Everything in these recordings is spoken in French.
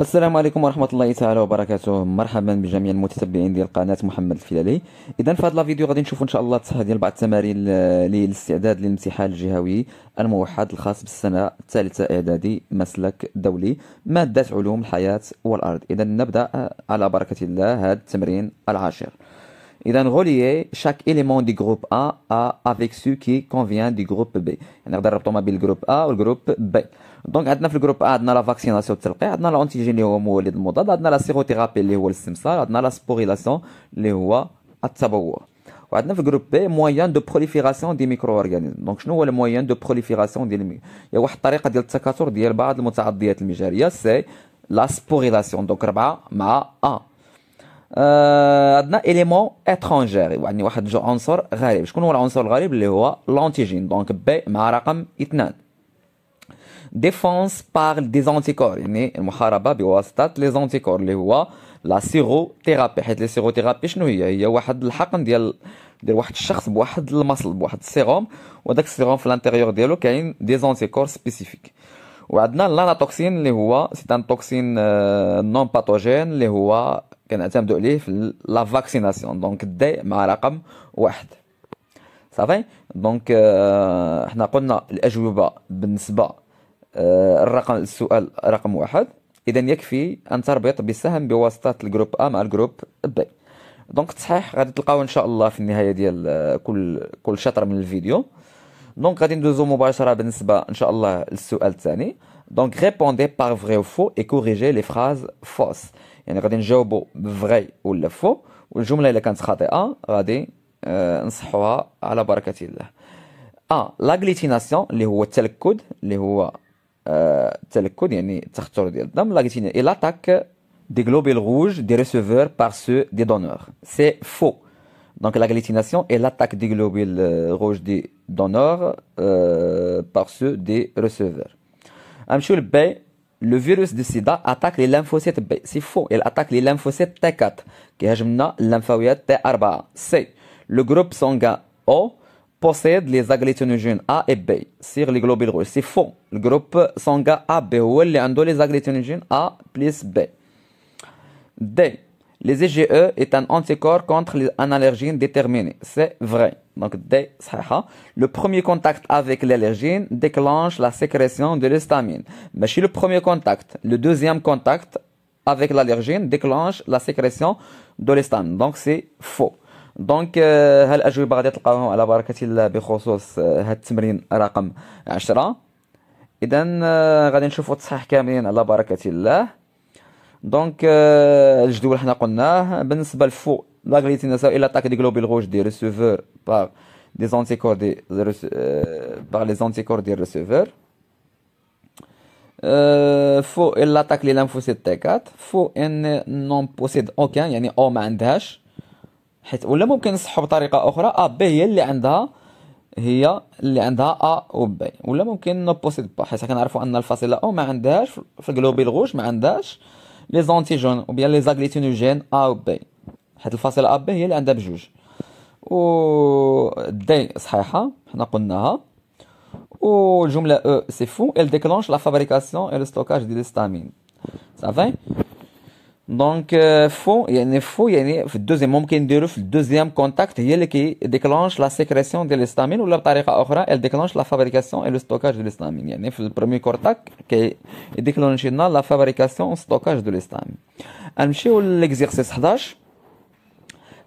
السلام عليكم ورحمة الله تعالى وبركاته مرحبا بجميع المتتبعين ديال قناة محمد الفلالي إذا في هذا الفيديو غادي نشوفوا إن شاء الله التصحيح ديال بعض التمارين للاستعداد للامتحان الجهوي الموحد الخاص بالسنة الثالثة إعدادي مسلك دولي مادة علوم الحياة والأرض إذا نبدأ على بركة الله هذا التمرين العاشر Il d'en relier chaque élément du groupe A A avec ce qui convient du groupe B. le groupe A ou le groupe B. Donc, le groupe A, on la vaccination, a l'antigène, a la sérothérapie, on a la a le groupe B, moyen de prolifération des micro-organismes. Donc, je le moyen de prolifération des micro Il y a de micro C'est la sporulation. Donc, a A. آه، عندنا اليمون اترونجير يعني واحد عنصر غريب شكون هو العنصر الغريب اللي هو لونتيجين دونك بي مع رقم اثنان ديفونس باغ دي زونتيكور يعني المحاربه بواسطه لي زونتيكور اللي هو لا سيرو ثيرابي حيت لي سيرو ثيرابي شنو هي هي واحد الحقن ديال ديال واحد الشخص بواحد المصل بواحد السيروم وداك السيروم في الانتيريور ديالو كاين دي زونتيكور سبيسيفيك وعندنا لاناتوكسين اللي هو سي ان توكسين نون باثوجين اللي هو كنعتمدوا عليه في لا فاكسيناسيون دونك دي مع رقم واحد صافي دونك اه حنا قلنا الاجوبه بالنسبه اه الرقم السؤال رقم واحد اذا يكفي ان تربط بالسهم بواسطه الجروب ا مع الجروب بي دونك صحيح غادي تلقاوه ان شاء الله في النهايه ديال آه، كل كل شطر من الفيديو دونك غادي ندوزو مباشره بالنسبه ان شاء الله للسؤال الثاني دونك ريبوندي بار فري او فو اي كوريجي لي فراز فوس Il y a un peu de vrai ou de faux. Et le jour où il y a un peu de faux, il y a un peu de faux. A. L'agglutination, c'est l'attaque des globules rouges des receveurs par ceux des donneurs. C'est faux. Donc, l'agglutination est l'attaque des globules euh, rouges des donneurs euh, par ceux des receveurs. Je le virus du sida attaque les lymphocytes B. C'est faux. Il attaque les lymphocytes T4, qui lymphocytes T4. C. Le groupe sanguin O possède les agglutinogènes A et B sur les globules rouges. C'est faux. Le groupe sanguin AB ou les agglutinogènes A plus B. D. Les IgE est un anticorps contre les allergènes déterminés. C'est vrai donc le premier contact avec l'allergène déclenche la sécrétion de l'histamine. Mais chez le premier contact, le deuxième contact avec l'allergène déclenche la sécrétion de l'histamine. Donc c'est faux. Donc, euh, هالاجوبه غادي تلقاوهم على بركه La glycination et l'attaque des globules rouges des receveurs par, des anticorps des, euh, euh par les anticorps des receveurs. Euh, faut l'attaque les lymphocytes T4 faut ان نون بوسيد اوكان يعني او ما عندهاش حيت ولا ممكن نصحو بطريقه اخرى ا بي هي اللي عندها هي اللي عندها ا و بي ولا ممكن نو بوسيد با حيت كنعرفوا ان الفاصله او ما عندهاش في الجلوبيل غوش ما عندهاش لي زونتيجون او بيان لي زاغليتينوجين ا و بي E, C'est-à-dire il euh, déclenche la fabrication et le stockage de l'histamine. C'est Donc, deuxième contact, qui déclenche la sécrétion de l'estamine ou déclenche la fabrication et le stockage de l'estamine, le premier contact, déclenche la fabrication stockage de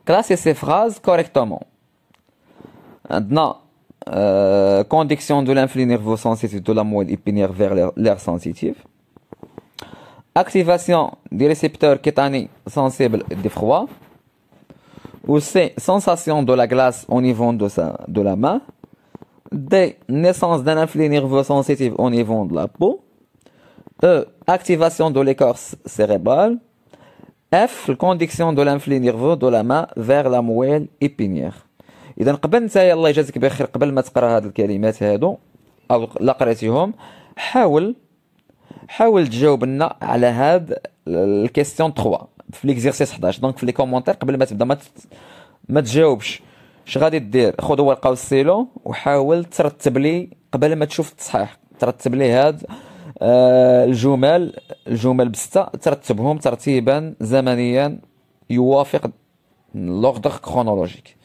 classer ces phrases correctement. Maintenant, euh, conduction de l'influx nerveux sensitif de la moelle épinière vers l'air sensitif. Activation des récepteurs cutanés sensibles du froid. Ou C, sensation de la glace au niveau de, sa, de la main. D, naissance d'un influx nerveux sensitif au niveau de la peau. E, activation de l'écorce cérébrale. اف الكونديكسيون دو لانفلي نيرفو دو لا ما فيغ مويل ايبينيير اذا قبل انت الله يجازيك بخير قبل ما تقرا هاد الكلمات هادو او لا قريتيهم حاول حاول تجاوب لنا على هاد الكيستيون 3 في ليكزيرسيس 11 دونك في لي كومونتير قبل ما تبدا ما ما تجاوبش اش غادي دير خذ ورقه وستيلو وحاول ترتب لي قبل ما تشوف التصحيح ترتب لي هاد الجمل آه، الجمل بستة ترتبهم ترتيبا زمنيا يوافق لوغدر كرونولوجيك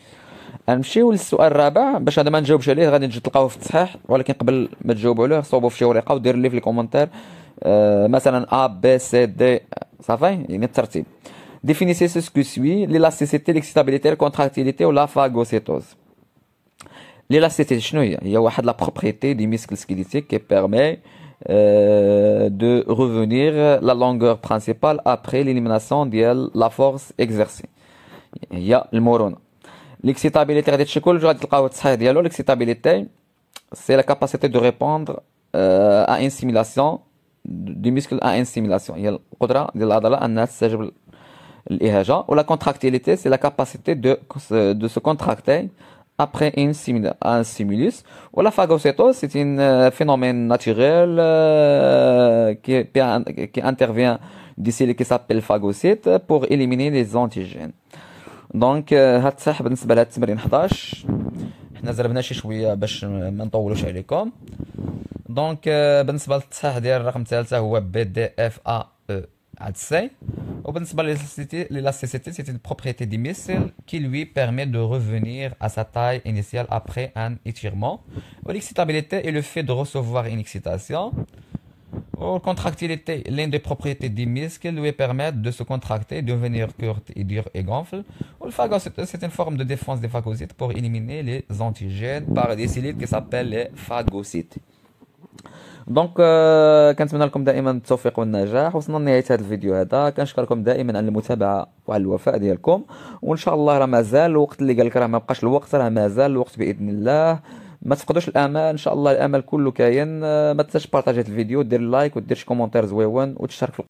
نمشيو للسؤال الرابع باش هذا ما نجاوبش عليه غادي نجي تلقاوه في التصحيح ولكن قبل ما تجاوبوا عليه صوبوا في شي ورقه ودير لي في الكومنتير أه مثلا ا بي سي دي صافي يعني الترتيب ديفينيسي سو سكو سوي ليلاستيسيتي ليكسيتابيليتي الكونتراكتيليتي ولا فاغوسيتوز ليلاستيسيتي شنو هي هي واحد لا بروبريتي دي ميسكل سكيليتي كي بيرمي Euh, de revenir la longueur principale après l'élimination de la force exercée Il y l'excitabilité le تمشي l'excitabilité c'est la capacité de répondre euh, à une stimulation du muscle à une stimulation هي القدره le العضله انها Ihaja. Ou la contractilité c'est la capacité de se contracter après un stimulus. Ou la phagocytose, c'est un euh, phénomène naturel euh, qui, qui, intervient d'ici qui s'appelle phagocyte pour éliminer les antigènes. دونك euh, هاد صح بالنسبة لهاد التمرين 11 حنا زربنا شي شوية باش ما نطولوش عليكم دونك euh, بالنسبة للتصحيح ديال الرقم الثالثه هو بي دي اف ا او عاد سي l'élasticité, c'est une propriété des missiles qui lui permet de revenir à sa taille initiale après un étirement. L'excitabilité est le fait de recevoir une excitation. La contractilité, l'une des propriétés des muscles lui permet de se contracter, devenir courte et dure et gonfle. Le phagocyte, c'est une forme de défense des phagocytes pour éliminer les antigènes par des cellules qui s'appellent les phagocytes. دونك آه، كنتمنى لكم دائما التوفيق والنجاح وصلنا لنهايه هذا الفيديو هذا كنشكركم دائما على المتابعه وعلى الوفاء ديالكم وان شاء الله راه مازال الوقت اللي قال لك راه ما بقاش الوقت راه مازال الوقت باذن الله ما تفقدوش الامل ان شاء الله الامل كله كاين آه، ما تنساش بارطاجي الفيديو دير لايك ودير شي كومونتير زويون وتشترك في